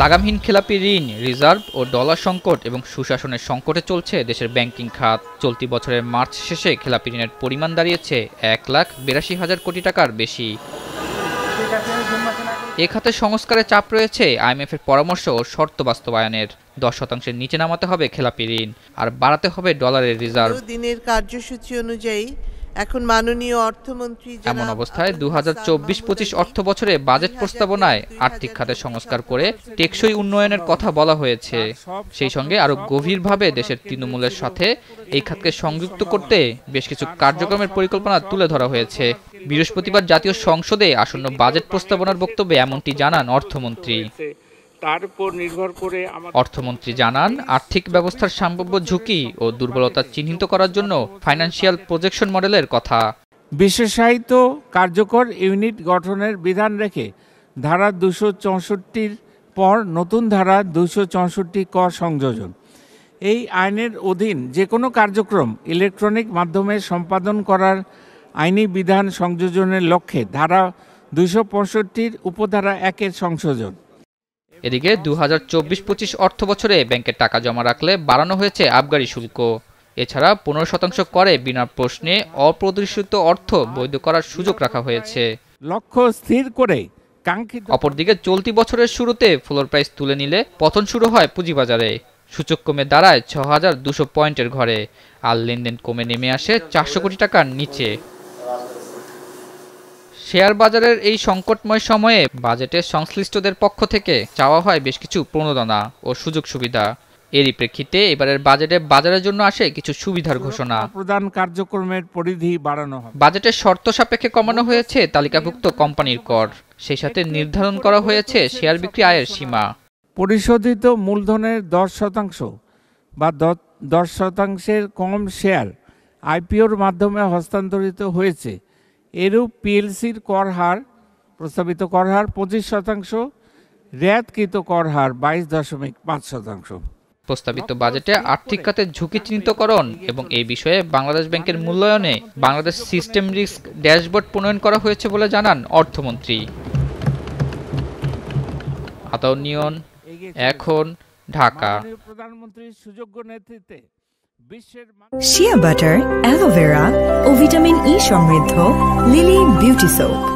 লাগামহীন খেলাপি ঋণ রিজার্ভ ও ডলার সংকট এবং সুশাসনের সংকটে চলছে দেশের ব্যাংকিং খাত চলতি বছরের মার্চ শেষে খেলাপি ঋণের পরিমাণ দাঁড়িয়েছে এক লাখ বিরাশি হাজার কোটি টাকার বেশি এ খাতে সংস্কারে চাপ রয়েছে আইএমএফের পরামর্শ ও শর্ত বাস্তবায়নের দশ শতাংশের নিচে নামাতে হবে খেলাপি ঋণ আর বাড়াতে হবে ডলারের রিজার্ভ দিনের কার্যসূচি অনুযায়ী এখন মাননীয় অর্থমন্ত্রী এমন অবস্থায় দু হাজার চব্বিশ পঁচিশ অর্থ বছরে বাজেট প্রস্তাবনায় আর্থিক খাতে সংস্কার করে টেকসই উন্নয়নের কথা বলা হয়েছে সেই সঙ্গে আরো গভীরভাবে দেশের তৃণমূলের সাথে এই খাতকে সংযুক্ত করতে বেশ কিছু কার্যক্রমের পরিকল্পনা তুলে ধরা হয়েছে বৃহস্পতিবার জাতীয় সংসদে আসন্ন বাজেট প্রস্তাবনার বক্তব্যে এমনটি জানান অর্থমন্ত্রী তার উপর নির্ভর করে অর্থমন্ত্রী জানান আর্থিক ব্যবস্থার সম্ভাব্য ঝুঁকি ও দুর্বলতা চিহ্নিত করার জন্য ফাইন্যান্সিয়াল প্রজেকশন মডেলের কথা বিশেষায়িত কার্যকর ইউনিট গঠনের বিধান রেখে ধারা দুশো চৌষট্টির পর নতুন ধারা দুশো চৌষট্টি ক সংযোজন এই আইনের অধীন যে কোনো কার্যক্রম ইলেকট্রনিক মাধ্যমে সম্পাদন করার আইনি বিধান সংযোজনের লক্ষ্যে ধারা দুশো পঁয়ষট্টির উপধারা একের সংশোধন এদিকে দু হাজার চব্বিশ পঁচিশ অর্থ বছরে ব্যাংকে টাকা জমা রাখলে বাড়ানো হয়েছে আবগারি শুল্ক এছাড়া পনেরো শতাংশ করে বিনা প্রশ্নে অপ্রদর্শিত অর্থ বৈধ করার সুযোগ রাখা হয়েছে লক্ষ্য স্থির করে অপরদিকে চলতি বছরের শুরুতে ফ্লোর প্রাইস তুলে নিলে পতন শুরু হয় পুঁজিবাজারে সূচক কমে দাঁড়ায় ছ হাজার দুশো পয়েন্টের ঘরে আর লেনদেন কমে নেমে আসে চারশো কোটি টাকার নিচে শেয়ার বাজারের এই সংকটময় সময়ে বাজেটের সংশ্লিষ্টদের পক্ষ থেকে চাওয়া হয় বেশ কিছু প্রণোদনা ও সুযোগ সুবিধা এরই প্রেক্ষিতে এবারের বাজেটে বাজারের জন্য আসে কিছু সুবিধার ঘোষণা প্রদান কার্যক্রমের পরিধি বাড়ানো বাজেটের শর্ত সাপেক্ষে কমানো হয়েছে তালিকাভুক্ত কোম্পানির কর সেই সাথে নির্ধারণ করা হয়েছে শেয়ার বিক্রি আয়ের সীমা পরিশোধিত মূলধনের দশ শতাংশ বা দশ শতাংশের কম শেয়ার আইপিওর মাধ্যমে হস্তান্তরিত হয়েছে এরূপ পিএলসির কর হার প্রস্তাবিত কর হার পঁচিশ শতাংশ র্যাতকৃত কর হার বাইশ দশমিক পাঁচ শতাংশ প্রস্তাবিত বাজেটে আর্থিক খাতের ঝুঁকি চিহ্নিতকরণ এবং এই বিষয়ে বাংলাদেশ ব্যাংকের মূল্যায়নে বাংলাদেশ সিস্টেম রিস্ক ড্যাশবোর্ড প্রণয়ন করা হয়েছে বলে জানান অর্থমন্ত্রী আতাউনিয়ন এখন ঢাকা প্রধানমন্ত্রীর সুযোগ্য নেতৃত্বে বিশ্বের শিয়া বাটার অ্যালোভেরা ও ভিটামিন ই সমৃদ্ধ লিলি বিউটি সোপ